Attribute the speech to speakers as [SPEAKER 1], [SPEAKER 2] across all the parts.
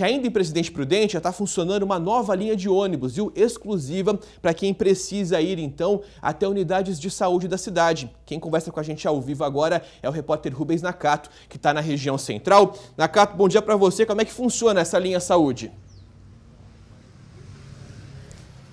[SPEAKER 1] Ainda em Presidente Prudente, já está funcionando uma nova linha de ônibus, viu? exclusiva para quem precisa ir, então, até unidades de saúde da cidade. Quem conversa com a gente ao vivo agora é o repórter Rubens Nakato, que está na região central. Nakato, bom dia para você. Como é que funciona essa linha saúde?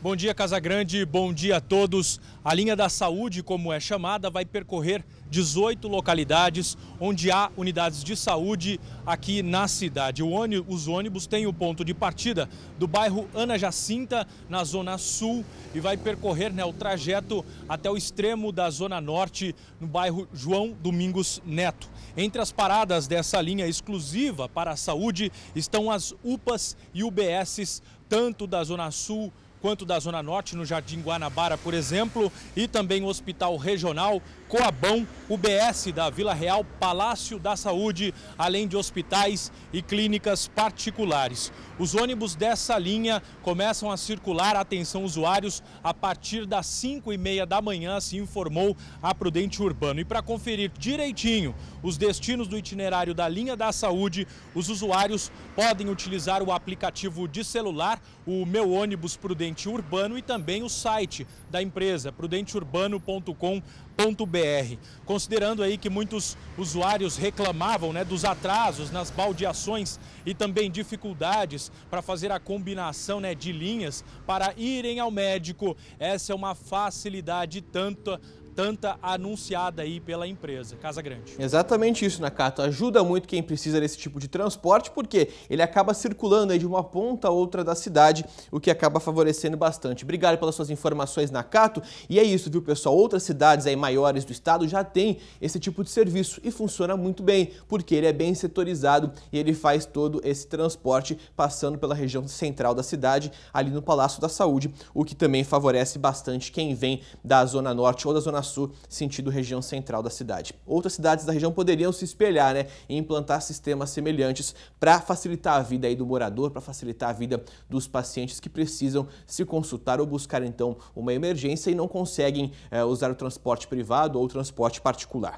[SPEAKER 2] Bom dia, Casagrande. Bom dia a todos. A linha da saúde, como é chamada, vai percorrer 18 localidades onde há unidades de saúde aqui na cidade. Ônibus, os ônibus têm o ponto de partida do bairro Ana Jacinta, na zona sul, e vai percorrer né, o trajeto até o extremo da zona norte, no bairro João Domingos Neto. Entre as paradas dessa linha exclusiva para a saúde estão as UPAs e UBSs, tanto da zona sul quanto da Zona Norte, no Jardim Guanabara, por exemplo, e também o Hospital Regional, Coabão, UBS da Vila Real, Palácio da Saúde, além de hospitais e clínicas particulares. Os ônibus dessa linha começam a circular, atenção usuários, a partir das 5 e meia da manhã, se informou a Prudente Urbano. E para conferir direitinho os destinos do itinerário da linha da saúde, os usuários podem utilizar o aplicativo de celular, o Meu Ônibus Prudente Prudente Urbano e também o site da empresa, prudenteurbano.com.br. Considerando aí que muitos usuários reclamavam né, dos atrasos nas baldeações e também dificuldades para fazer a combinação né, de linhas para irem ao médico, essa é uma facilidade tanto tanta anunciada aí pela empresa, Casa Grande.
[SPEAKER 1] Exatamente isso, Nakato. Né, Ajuda muito quem precisa desse tipo de transporte, porque ele acaba circulando aí de uma ponta a outra da cidade, o que acaba favorecendo bastante. Obrigado pelas suas informações, Nakato. Né, e é isso, viu, pessoal? Outras cidades aí maiores do estado já têm esse tipo de serviço e funciona muito bem, porque ele é bem setorizado e ele faz todo esse transporte passando pela região central da cidade, ali no Palácio da Saúde, o que também favorece bastante quem vem da Zona Norte ou da Zona Zona Sul, sentido região central da cidade. Outras cidades da região poderiam se espelhar né, e implantar sistemas semelhantes para facilitar a vida aí do morador, para facilitar a vida dos pacientes que precisam se consultar ou buscar então uma emergência e não conseguem é, usar o transporte privado ou o transporte particular.